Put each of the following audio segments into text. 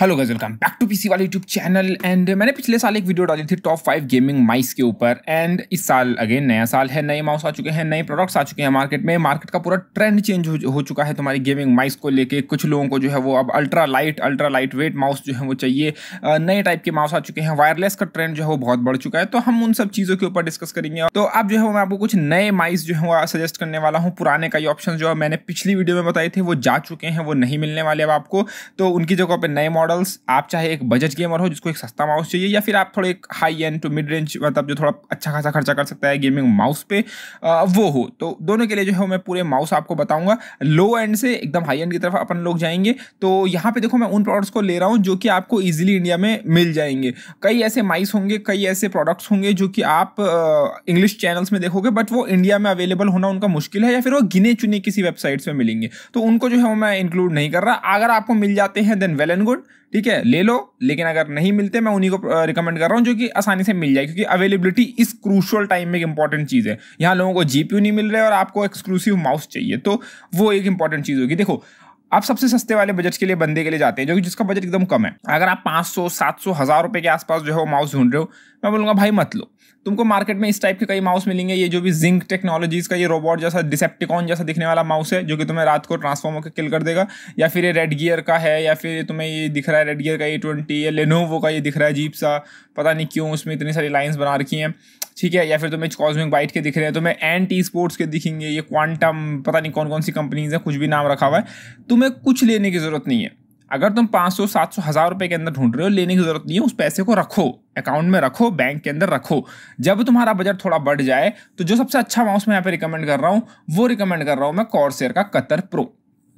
hello guys welcome back to PC वाले YouTube channel and मैंने पिछले साल एक वीडियो डाली थी टॉप फाइव गेमिंग माइस के ऊपर एंड इस साल अगेन नया साल है नए माउस आ चुके हैं नए प्रोडक्ट्स आ चुके हैं मार्केट में मार्केट का पूरा ट्रेंड चेंज हो, हो चुका है तुम्हारी गेमिंग माइस को लेके कुछ लोगों को जो है वो अब ultra light ultra light weight mouse जो है वो चाहिए नए टाइप के माउस आ चुके हैं वायरलेस का ट्रेंड जो है वो बहुत बढ़ चुका है तो हम उन सब चीज़ों के ऊपर डिस्कस करेंगे तो अब जो है मैं आपको कुछ नए माइस जो है वो सजेस्ट करने वाला हूँ पुराने का ये ऑप्शन जो मैंने पिछली वीडियो में बताए थे वो जा चुके हैं वो नहीं मिलने वाले अब आपको तो उनकी जगह पर नए मॉडल मॉडल्स आप चाहे एक बजट गेमर हो जिसको एक सस्ता माउस चाहिए या फिर आप थोड़े एक high end to mid range मतलब जो थोड़ा अच्छा खासा खर्चा कर सकता है गेमिंग माउस पे वो हो तो दोनों के लिए जो है मैं पूरे माउस आपको बताऊंगा लो एंड से एकदम हाई एंड की तरफ अपन लोग जाएंगे तो यहाँ पे देखो मैं उन प्रोडक्ट्स को ले रहा हूँ जो कि आपको ईजिली इंडिया में मिल जाएंगे कई ऐसे माइस होंगे कई ऐसे प्रोडक्ट्स होंगे जो कि आप इंग्लिश चैनल्स में देखोगे बट वो इंडिया में अवेलेबल होना उनका मुश्किल है या फिर वो गिने चुने किसी वेबसाइट्स में मिलेंगे तो उनको जो है मैं इंक्लूड नहीं कर रहा अगर आपको मिल जाते हैं देन वेल एंड गुड ठीक है ले लो लेकिन अगर नहीं मिलते मैं उन्हीं को रिकमेंड कर रहा हूँ जो कि आसानी से मिल जाए क्योंकि अवेलेबिलिटी इस क्रूशल टाइम में एक इंपॉर्टेंट चीज़ है यहाँ लोगों को जीपीयू नहीं मिल रहा है और आपको एक्सक्लूसिव माउस चाहिए तो वो एक इंपॉर्टेंट चीज़ होगी देखो आप सबसे सस्ते वाले बजट के लिए बंदे के लिए जाते हैं जो कि जिसका बजट एकदम कम है अगर आप 500 700 हजार रुपए के आसपास जो है वो माउस ढूंढ रहे हो मैं बोलूँगा भाई मत लो तुमको मार्केट में इस टाइप के कई माउस मिलेंगे ये जो भी जिंक टेक्नोलॉजीज का ये रोबोट जैसा डिसेप्टिकॉन जैसा दिखने वाला माउस है जो कि तुम्हें रात को ट्रांसफॉर्म होकर किल कर देगा या फिर ये रेड गियर का है या फिर तुम्हें ये दिख रहा है रेड गियर का ए ट्वेंटी या लेनोवो का ये दिख रहा है जीप सा पता नहीं क्यों उसमें इतनी सारी लाइन्स बना रखी हैं ठीक है या फिर तुम्हें कॉस्मिक बाइट के दिख रहे हैं तुम्हें एंटी स्पोर्ट्स के दिखेंगे ये क्वांटम पता नहीं कौन कौन सी कंपनीज हैं कुछ भी नाम रखा हुआ है तुम्हें कुछ लेने की ज़रूरत नहीं है अगर तुम 500 700 हज़ार रुपये के अंदर ढूंढ रहे हो लेने की ज़रूरत नहीं है उस पैसे को रखो अकाउंट में रखो बैंक के अंदर रखो जब तुम्हारा बजट थोड़ा बढ़ जाए तो जो सबसे अच्छा माउस मैं यहाँ पे रिकमेंड कर रहा हूँ वो रिकमेंड कर रहा हूँ मैं कॉर्सेयर का कतर प्रो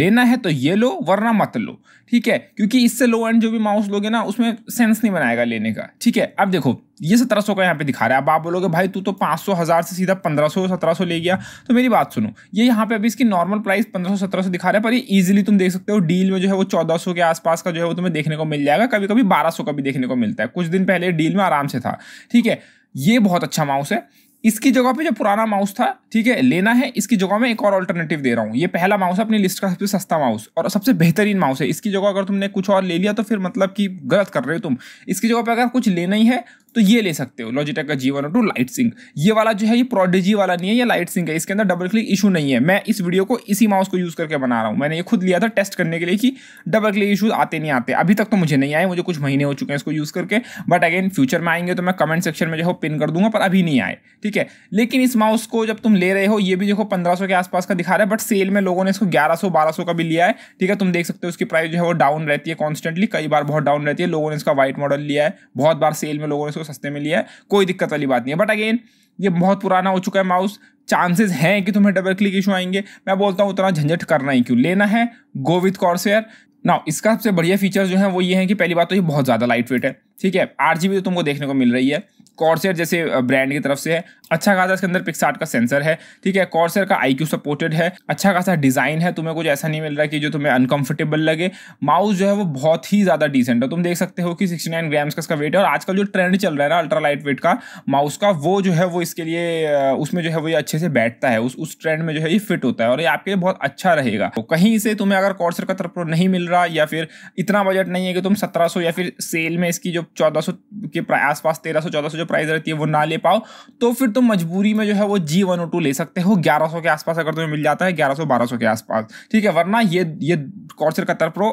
लेना है तो ये लो वरना मत लो ठीक है क्योंकि इससे लो एंड जो भी माउस लोगे ना उसमें सेंस नहीं बनाएगा लेने का ठीक है अब देखो ये सत्रह सौ का यहाँ पे दिखा रहा है अब आप बोलोगे भाई तू तो पाँच सौ हज़ार से सीधा पंद्रह सौ सत्रह सौ ले गया तो मेरी बात सुनो ये यहाँ पे अभी इसकी नॉर्मल प्राइस पंद्रह सौ सत्रह सौ दिखा रहा है पर ये इजीली तुम देख सकते हो डील में जो है वो चौदह सौ के आसपास का जो है वो तुम्हें देखने को मिल जाएगा कभी कभी बारह सौ का भी देखने को मिलता है कुछ दिन पहले डील में आराम से था ठीक है ये बहुत अच्छा माउस है इसकी जगह पे जो पुराना माउस था ठीक है लेना है इसकी जगह में एक और अल्टरनेटिव दे रहा हूँ ये पहला माउस है अपनी लिस्ट का सबसे सस्ता माउस और सबसे बेहतरीन माउस है इसकी जगह अगर तुमने कुछ और ले लिया तो फिर मतलब कि गलत कर रहे हो तुम इसकी जगह पे अगर कुछ लेना ही है तो ये ले सकते हो लॉजिटेक का G one two lightsync ये वाला जो है ये प्रोडिजी वाला नहीं है ये लाइट सिंह है इसके अंदर डबल क्लिक इशू नहीं है मैं इस वीडियो को इसी माउस को यूज़ करके बना रहा हूँ मैंने ये खुद लिया था टेस्ट करने के लिए कि डबल क्लिक इशूज आते नहीं आते अभी तक तो मुझे नहीं आए मुझे कुछ महीने हो चुके हैं इसको यूज़ करके बट अगेन फ्यूचर में आएंगे तो मैं कमेंट सेक्शन में जो है पिन कर दूंगा पर अभी नहीं आए ठीक है लेकिन इस माउस को जब तुम ले रहे हो ये भी देखो पंद्रह के आसपास का दिखा रहा है बट सेल में लोगों ने इसको ग्यारह सौ का भी लिया है ठीक है तुम देख सकते हो उसकी प्राइस जो है वो डाउन रहती है कॉन्स्टेंटली कई बार बहुत डाउन रहती है लोगों ने इसका व्हाइट मॉडल लिया है बहुत बार सेल में लोगों ने सस्ते में लिया है कोई दिक्कत वाली बात नहीं है बट अगेन ये बहुत पुराना हो चुका है माउस चांसेस हैं कि तुम्हें डबल क्लिक इशू आएंगे मैं बोलता हूँ उतना झंझट करना ही क्यों लेना है गो विथ कॉर्सेयर ना इसका सबसे बढ़िया फीचर जो है वो ये है कि पहली बात तो ये बहुत ज़्यादा लाइट वेट है ठीक है आठ जी तो तुमको देखने को मिल रही है कॉर्सियर जैसे ब्रांड की तरफ से है अच्छा खासा इसके अंदर पिक्सार्ट का सेंसर है ठीक है कॉर्सर का आई सपोर्टेड है अच्छा खासा डिज़ाइन है तुम्हें कुछ ऐसा नहीं मिल रहा कि जो तुम्हें अनकंफर्टेबल लगे माउस जो है वो बहुत ही ज़्यादा डिसेंट है तुम देख सकते हो कि 69 ग्राम्स का इसका वेट है और आजकल जो ट्रेंड चल रहा है ना अल्ट्रा लाइट वेट का माउस का वो जो है वो इसके लिए उसमें जो है वो ये अच्छे से बैठता है उस उस ट्रेंड में जो है ये फिट होता है और ये आपके लिए बहुत अच्छा रहेगा तो कहीं से तुम्हें अगर कॉर्सर का तरफ नहीं मिल रहा या फिर इतना बजट नहीं है कि तुम सत्रह या फिर सेल में इसकी जो चौदह के आसपास तेरह सौ जो प्राइस रहती है वो ना ले पाओ तो फिर तुम मजबूरी में जो है वो जी वन ओ टू ले सकते हो ग्यारह के आसपास अगर तुम्हें मिल जाता है ग्यारह सौ बारह सौ के आसपास ठीक है वरना ये ये कॉर्सर कतर प्रो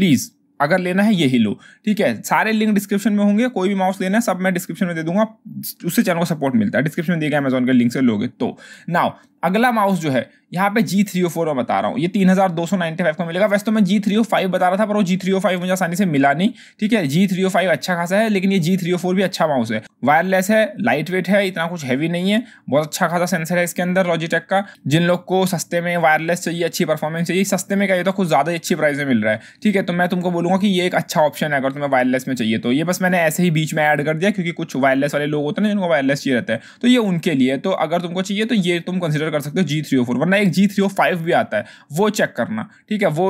प्लीज़ अगर लेना है ये ही लो ठीक है सारे लिंक डिस्क्रिप्शन में होंगे कोई भी माउस लेना है सब मैं डिस्क्रिप्शन में दे दूंगा उससे चैनल को सपोर्ट मिलता है डिस्क्रिप्शन में दिया गया अमेजोन के लिंक से लोगे तो नाउ अगला माउस जो है यहाँ पे जी थ्री ओ फोर मैं बता रहा हूँ ये तीन हज़ार दो सौ नाइन्टी फाइव का मिलेगा वैसे तो मैं जी थ्री ओ फाइव बता रहा था पर वो जी थ्री ओ फाइव मुझे आसानी से मिला नहीं ठीक है जी थ्री ओ फाइव अच्छा खासा है लेकिन ये जी थ्री ओ फोर भी अच्छा माउस है वायरलेस है लाइट वेट है इतना कुछ हैवी नहीं है बहुत अच्छा खासा सेंसर है इसके अंदर लॉजिटेक का जिन लोग को सस्ते में वायरलेस चाहिए अच्छी परफॉर्मेंस चाहिए सस्ते में कहिए तो कुछ ज़्यादा अच्छी प्राइस में मिल रहा है ठीक है तो मैं तुमको बोलूँगा कि ये एक अच्छा ऑप्शन है अगर तुम्हें वायरलेस में चाहिए तो ये बस मैंने ऐसे ही बीच में ऐड कर दिया क्योंकि कुछ वायरलेस वाले लोग होते हैं जिनको वायरलेस चाहिए रहता है तो ये उनके लिए तो अगर तुमको चाहिए तो ये तुम कंसिडर कंसिडर कर सकते हो जी थ्री ओ फोर वरना एक जी थ्री ओ फाइव भी आता है वो चेक करना ठीक है वो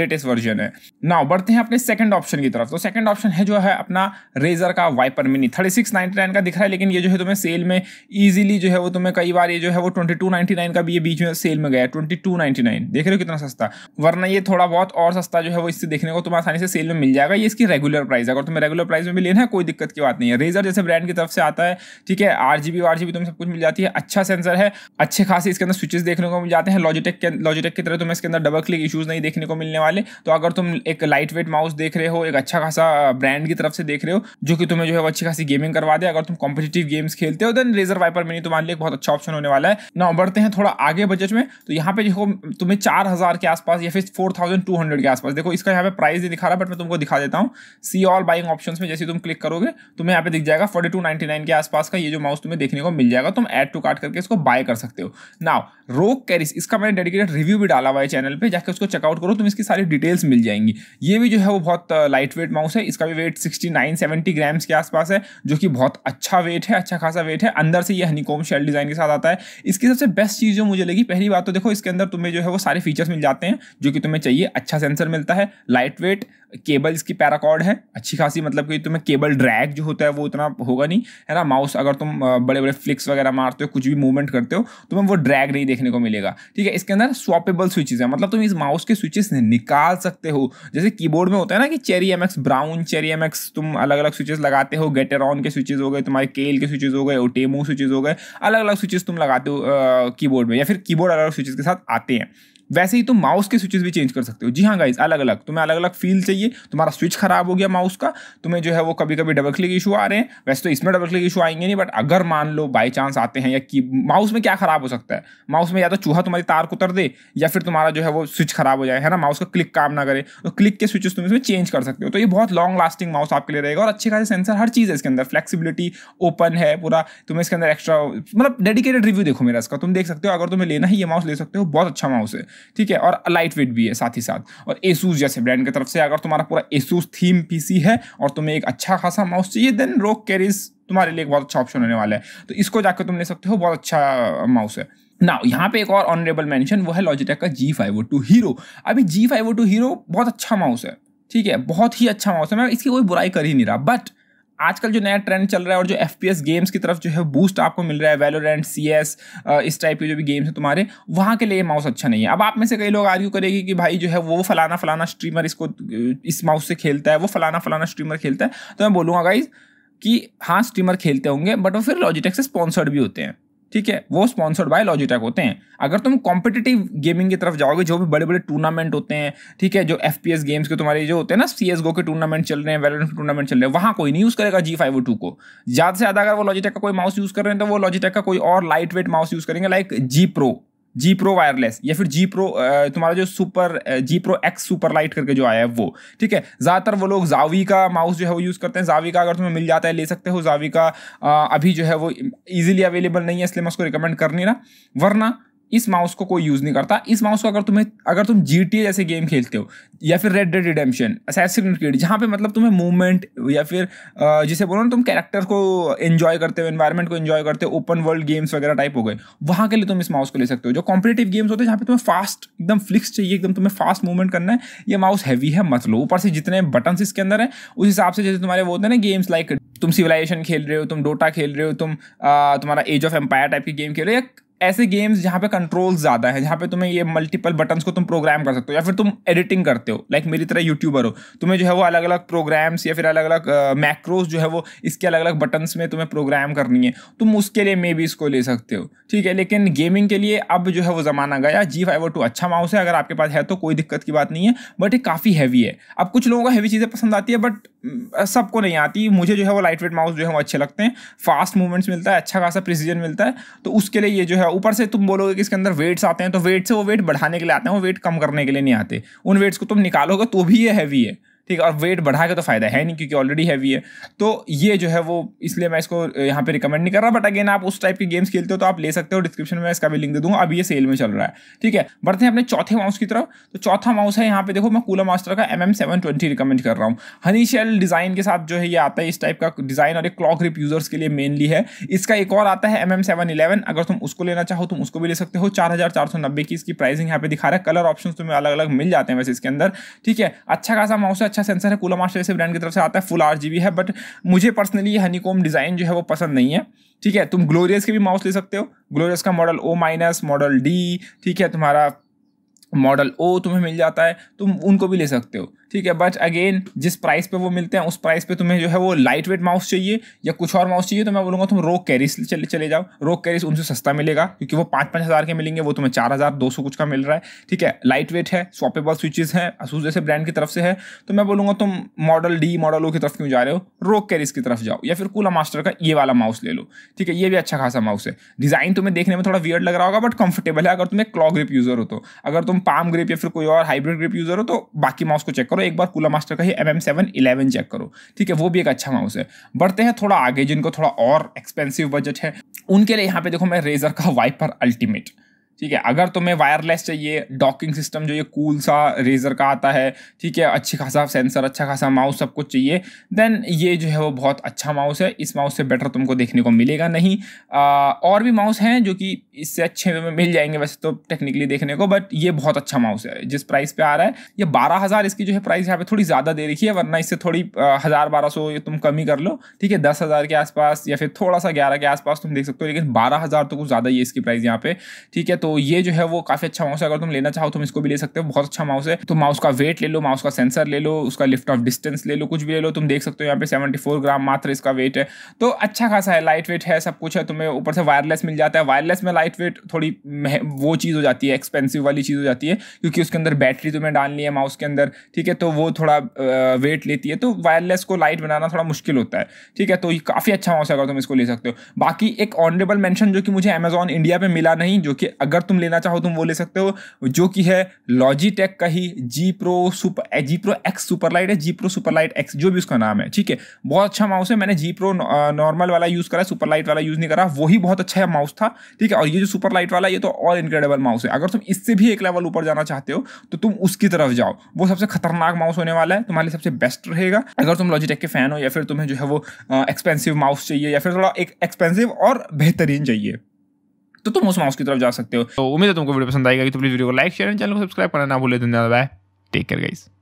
लेटेस्ट वर्जन है ना बढ़ते हैं अपने सेकंड ऑप्शन की तरफ तो सेकंड ऑप्शन है जो है अपना रेजर का Viper mini thirty six ninety nine का दिख रहा है लेकिन ये जो है तुम्हें सेल में ईजिली जो है वो तुम्हें कई बार ये जो है वो ट्वेंटी टू नाइनटी नाइन का भी ये बीच में सेल में गया ट्वेंटी टू नाइनटी नाइन देख रहे हो कितना सस्ता वरना ये थोड़ा बहुत और सस्ता जो है वो इससे देखने को तुम आसानी से सेल में मिल जाएगा ये इसकी रेगुलर प्राइस है अगर तुम्हें रेगुलर प्राइस में भी लेना है कोई दिक्कत की बात नहीं है रेजर जैसे ब्रांड की तरफ से आता है ठीक है आर जी बी वार जी बी तुम्हें सब कुछ मिल जाती है अच्छा सेंसर है अच्छा अच्छे खासे इसके अंदर स्विचेस देखने को मिल जाते हैं लॉजिटेक के लॉजिटेक की तरह तुम्हें इसके अंदर डबल क्लिक इशूज़ नहीं देखने को मिलने वाले तो अगर तुम एक लाइट वेट माउस देख रहे हो एक अच्छा खासा ब्रांड की तरफ से देख रहे हो जो कि तुम्हें जो है वो अच्छी खासी गेमिंग करवा दे अगर तुम कॉम्पिटेटिव गेम्स खेलते हो देन रेजर वाइपर मिनी तुम्हारे लिए बहुत अच्छा ऑप्शन होने वाला है ना बढ़ते हैं थोड़ा आगे बजट में तो यहाँ पे देखो तुम्हें चार हज़ार के आसपास या फिर फोर टू हंड्रेड के आसपास देखो इसका यहाँ पे प्राइस नहीं दिखा रहा बट मैं तुमको दिखा देता हूँ सी ऑल बाइंग ऑप्शन में जैसे तुम क्लिक करोगे तुम्हें यहाँ पे दिख जाएगा फोर्टी टू नाइनटी नाइन के आसपास का ये जो माउस तुम्हें देखने को मिल जाएगा तुम एड टू काट करके इसको बाय कर सकते हो हो नाउ रोक कैरिस इसका मैंने डेडिकेटेड रिव्यू भी डाला हुआ है चैनल पे जाके उसको चेकआउट करो तुम इसकी सारी डिटेल्स मिल जाएंगी ये भी जो है वो बहुत लाइट वेट माउस है इसका भी weight sixty nine seventy grams के आसपास है जो कि बहुत अच्छा वेट है अच्छा खासा वेट है अंदर से ये हनीकोम शेल डिज़ाइन के साथ आता है इसकी सबसे बेस्ट चीज़ जो मुझे लगी पहली बात तो देखो इसके अंदर तुम्हें जो है वो सारे फीचर्स मिल जाते हैं जो कि तुम्हें चाहिए अच्छा सेंसर मिलता है लाइट वेट केबल इसकी पैराकॉर्ड है अच्छी खासी मतलब कि तुम्हें केबल ड्रैग जो होता है वो उतना होगा नहीं है ना माउस अगर तुम बड़े बड़े फ्लिक्स वगैरह मारते हो कुछ भी मूवमेंट करते हो तुम्हें वो ड्रैग नहीं देखने को मिलेगा ठीक है इसके अंदर स्वापेबल स्विचेज है मतलब तुम इस माउस के स्विचेस निकाल सकते हो जैसे कीबोर्ड में होता है ना कि cherry M brown cherry M तुम अलग अलग स्विचेस लगाते हो गेटेरॉन के स्विचेज हो गए तुम्हारे केल के स्विचेज हो गए ओटेमो स्विचेज हो गए अलग अलग स्विचेस तुम लगाते हो कीबोर्ड में या फिर कीबोर्ड अलग अलग स्विचेस के साथ आते हैं वैसे ही तुम माउस के स्विचेस भी चेंज कर सकते हो जी हाँ गाइज अलग अलग तुम्हें अलग अलग फील चाहिए तुम्हारा स्विच खराब हो गया माउस का तुम्हें जो है वो कभी कभी डबल क्लिक इशू आ रहे हैं वैसे तो इसमें डबल क्लिक इशू आएंगे नहीं बट अगर मान लो बाई चांस आते हैं या कि माउस में क्या खराब हो सकता है माउस में या तो चूहा तुम्हारी तार को उतर दे या फिर तुम्हारा जो है वो स्विच खराब हो जाए है ना माउस का क्लिक काम ना करे तो क्लिक के स्विचेस तुम इसमें चेंज कर सकते हो तो ये बहुत लॉन्ग लास्टिंग माउस आपके लिए रहेगा और अच्छे खासे सेंसर हर चीज़ है इसके अंदर फ्लेक्सिबिलिटी ओपन है पूरा तुम्हें इसके अंदर एक्स्ट्रा मतलब डेडिकेटेड रिव्यू देखो मेरा इसका तुम देख सकते हो अगर तुम्हें लेना ही ये माउस ले सकते हो बहुत अच्छा माउस है ठीक है और लाइट वेट भी है साथ ही साथ और एसूस जैसे ब्रांड की तरफ से अगर तुम्हारा पूरा एसूस थीम पी है और तुम्हें एक अच्छा खासा माउस चाहिए देन रोक कैरीज तुम्हारे लिए एक बहुत अच्छा ऑप्शन होने वाला है तो इसको जाकर तुम ले सकते हो बहुत अच्छा माउस है ना यहाँ पे एक और ऑनरेबल मैंशन वो है लॉजिटेक का जी फाइव टू हीरो अभी जी फाइव टू हीरो बहुत अच्छा माउस है ठीक है बहुत ही अच्छा माउस है मैं इसकी कोई बुराई कर ही नहीं रहा बट आजकल जो नया ट्रेंड चल रहा है और जो एफ गेम्स की तरफ जो है बूस्ट आपको मिल रहा है वेलोरेंट सी एस इस टाइप के जो भी गेम्स हैं तुम्हारे वहाँ के लिए माउस अच्छा नहीं है अब आप में से कई लोग आर्ग्यू करेगी कि भाई जो है वो फलाना फलाना स्ट्रीमर इसको इस माउस से खेलता है वो फलाना फलाना स्ट्रीमर खेलता है तो मैं बोलूँगा गाइज कि हाँ स्ट्रीमर खेलते होंगे बट वो फिर लॉजिटेक से स्पॉन्सर्ड भी होते हैं ठीक है वो स्पॉन्सर्ड बाय लॉजिटेक होते हैं अगर तुम कॉम्पिटेटिव गेमिंग की तरफ जाओगे जो भी बड़े बड़े टूर्नामेंट होते हैं ठीक है जो एफ पी एस गेम्स के तुम्हारे जो होते हैं ना सी एस गो के टूर्नामेंट चल रहे हैं वेलोरेंट टूर्नामेंट चल रहे हैं वहाँ कोई नहीं यूज़ करेगा जी फाइव ओ टू को ज़्यादा से ज़्यादा अगर वो लॉजिटेक का कोई माउस यूज़ कर रहे हैं तो वो लॉजिटेक का कोई और लाइट वेट माउस यूज़ करेंगे like G pro G pro wireless या फिर जी प्रो तुम्हारा जो super G pro X super light करके जो आया है वो ठीक है ज़्यादातर वो लोग जावी का माउस जो है वो यूज़ करते हैं जावी का अगर तुम्हें मिल जाता है ले सकते हो जावी का अभी जो है वो ईजिली अवेलेबल नहीं है इसलिए मैं उसको रिकमेंड कर नहीं रहा वरना इस माउस को कोई यूज़ नहीं करता इस माउस को अगर तुम्हें अगर तुम जी जैसे गेम खेलते हो या फिर Red Dead Redemption Assassin Creed जहाँ पे मतलब तुम्हें मूवमेंट या फिर जिसे बोलो ना तुम कैरेक्टर को एंजॉय करते हो एनवायरमेंट को एंजॉय करते हो ओपन वर्ल्ड गेम्स वगैरह टाइप हो गए वहाँ के लिए तुम इस माउस को ले सकते हो जो कॉम्पिटेटिव गेम्स होते हैं जहाँ पे तुम्हें फास्ट एकदम फ्लिक्स चाहिए एकदम तुम्हें फास्ट मूवमेंट करना है ये माउस हैवी है मत लो ऊपर से जितने बटन इसके अंदर है उस हिसाब से जैसे तुम्हारे वो होते हैं ना गेम्स लाइक तुम सिविलाइजेशन खेल रहे हो तुम डोटा खेल रहे हो तुम तुम्हारा एज ऑफ एम्पायर टाइप की गेम खेल रहे हो ऐसे गेम्स जहाँ पे कंट्रोल ज़्यादा है जहाँ पे तुम्हें ये मल्टीपल बटन्स को तुम प्रोग्राम कर सकते हो या फिर तुम एडिटिंग करते हो लाइक मेरी तरह यूट्यूबर हो तुम्हें जो है वो अलग अलग प्रोग्राम्स या फिर अलग अलग मैक्रोज जो है वो इसके अलग अलग बटन्स में तुम्हें प्रोग्राम करनी है तुम उसके लिए मे भी इसको ले सकते हो ठीक है लेकिन गेमिंग के लिए अब जो है वो ज़माना गया जी फाइव टू अच्छा माउस है अगर आपके पास है तो कोई दिक्कत की बात नहीं है बट ये काफ़ी हैवी है अब कुछ लोगों को हैवी चीज़ें पसंद आती है बट सबको नहीं आती मुझे जो है वो लाइट वेट माउस जो है वो अच्छे लगते हैं फास्ट मूवमेंट्स मिलता है अच्छा खासा प्रिसीजन मिलता है तो उसके लिए ये जो है है अच्छा, ऊपर से तुम बोलोगे कि इसके अंदर वेट्स आते हैं तो वेट से वो वेट बढ़ाने के लिए आते हैं वो वेट कम करने के लिए नहीं आते उन वेट्स को तुम निकालोगे तो भी ये हैवी है ठीक है और वेट बढ़ा के तो फ़ायदा है नहीं क्योंकि ऑलरेडी हैवी है तो ये जो है वो इसलिए मैं इसको यहाँ पे रिकमेंड नहीं कर रहा बट अगेन आप उस टाइप के गेम्स खेलते हो तो आप ले सकते हो डिस्क्रिप्शन में इसका भी लिंक दे दूंगा अभी ये सेल में चल रहा है ठीक है बढ़ते हैं अपने चौथे माउस की तरफ तो चौथा माउस है यहाँ पे देखो मैं कूला मास्टर का M M seven twenty recommend कर रहा हूँ हनी शेल डिज़ाइन के साथ जो है ये आता है इस टाइप का डिज़ाइन और एक क्लॉक रिप यूजर्स के लिए मेनली है इसका एक और आता है एम एम सेवन इलेवन अगर तुम उसको लेना चाहो तुम उसको भी ले सकते हो चार हज़ार चार सौ नब्बे की इसकी प्राइसिंग यहाँ पे दिखा रहा है कलर ऑप्शन तुम्हें अलग अलग मिल जाते हैं वैसे इसके अंदर ठीक है अच्छा खासा माउस है अच्छा सेंसर है कूला मास्टर जैसे ब्रांड की तरफ से आता है फुल आर है बट मुझे पर्सनली ये हनीकोम डिज़ाइन जो है वो पसंद नहीं है ठीक है तुम ग्लोरियस के भी माउस ले सकते हो ग्लोरियस का model O minus model D ठीक है तुम्हारा मॉडल ओ तुम्हें मिल जाता है तुम उनको भी ले सकते हो ठीक है बट अगेन जिस प्राइस पे वो मिलते हैं उस प्राइस पे तुम्हें जो है वो लाइट वेट माउस चाहिए या कुछ और माउस चाहिए तो मैं बोलूँगा तुम रोक कैरिस चले चले जाओ रोक कैरिस उनसे सस्ता मिलेगा क्योंकि वो पाँच पाँच हज़ार के मिलेंगे वो तुम्हें चार हज़ार दो सौ कुछ का मिल रहा है ठीक है लाइट वेट है स्वापेबल स्विचेज हैं असूस जैसे ब्रांड की तरफ से है तो मैं बोलूँगा तुम मॉडल डी मॉडल ओ की तरफ क्यों जा रहे हो रोक कैरिस की तरफ जाओ या फिर कूला मास्टर का ये वाला माउस ले लो ठीक है ये भी अच्छा खासा माउस है डिज़ाइन तुम्हें देखने में थोड़ा वियर्ड लग रहा होगा बट कंफर्टेबल है अगर तुम्हें क्लॉग ग्रिप यूज़र हो तो अगर तुम तुम पाम ग्रिप या फिर कोई और हाइब्रिड ग्रिप यूजर हो तो बाकी माउस को चेक करो एक बार कूला मास्टर का ही M M seven eleven check करो ठीक है वो भी एक अच्छा माउस है बढ़ते हैं थोड़ा आगे जिनको थोड़ा और एक्सपेंसिव बजट है उनके लिए यहाँ पे देखो मैं रेजर का वाइपर अल्टीमेट ठीक है अगर तुम्हें वायरलेस चाहिए डॉकिंग सिस्टम जो ये कूल सा रेजर का आता है ठीक है अच्छी खासा सेंसर अच्छा खासा माउस सब कुछ चाहिए देन ये जो है वो बहुत अच्छा माउस है इस माउस से बेटर तुमको देखने को मिलेगा नहीं आ, और भी माउस हैं जो कि इससे अच्छे में मिल जाएंगे वैसे तो टेक्निकली देखने को बट ये बहुत अच्छा माउस है जिस प्राइस पर आ रहा है ये बारह हज़ार इसकी जो है प्राइस यहाँ पर थोड़ी ज़्यादा दे रखी है वरना इससे थोड़ी हज़ार बारह सौ ये तुम कमी कर लो ठीक है दस हज़ार के आसपास या फिर थोड़ा सा ग्यारह के आसपास तुम देख सकते हो लेकिन बारह हज़ार तो कुछ ज़्यादा ही है इसकी प्राइस यहाँ पर ठीक है तो तो ये जो है वो काफ़ी अच्छा माउस है अगर तुम लेना चाहो तुम इसको भी ले सकते हो बहुत अच्छा माउस है तो माउस का वेट ले लो माउस का सेंसर ले लो उसका लिफ्ट ऑफ डिस्टेंस ले लो कुछ भी ले लो तुम देख सकते हो यहाँ पे सेवेंटी फोर ग्राम मात्र इसका वेट है तो अच्छा खासा है लाइट वेट है सब कुछ है तुम्हें ऊपर से वायरलेस मिल जाता है वायरलेस में लाइट वेट थोड़ी वो चीज़ हो जाती है एक्सपेंसिव वाली चीज़ हो जाती है क्योंकि उसके अंदर बैटरी तुम्हें डालनी है माउस के अंदर ठीक है तो वो थोड़ा वेट लेती है तो वायरलेस को लाइट बनाना थोड़ा मुश्किल होता है ठीक है तो ये काफ़ी अच्छा माउस है अगर तुम इसको ले सकते हो बाकी एक ऑनरेबल मैंशन जो कि मुझे अमेजोन इंडिया पर मिला नहीं जो कि अगर अगर तुम लेना चाहो तुम वो ले सकते हो जो कि है लॉजीटेक का ही G pro super G pro X superlight है जी प्रो सुपरलाइट एक्स जो भी उसका नाम है ठीक है बहुत अच्छा माउस है मैंने जी प्रो नॉर्मल वाला यूज़ करा लाइट वाला यूज़ नहीं करा वही बहुत अच्छा माउस था ठीक है और ये जो सुपरलाइट वाला ये तो और इनक्रेडिबल माउस है अगर तुम इससे भी एक लेवल ऊपर जाना चाहते हो तो तुम उसकी तरफ जाओ वो सबसे खतरनाक माउस होने वाला है तुम्हारे सबसे बेस्ट रहेगा अगर तुम लॉजिटेक के फैन हो या फिर तुम्हें जो है वो एक्सपेंसिव माउस चाहिए या फिर थोड़ा एक एक्सपेंसिव और बेहतरीन चाहिए तो तुम उस माउस की तरफ जा सकते हो तो उम्मीद है तुमको वीडियो पसंद आएगा तो प्लीज़ वीडियो को लाइक शेयर चैनल को सब्सक्राइब करना ना भूले धन्यवाद बाय टेक केयर गाइज़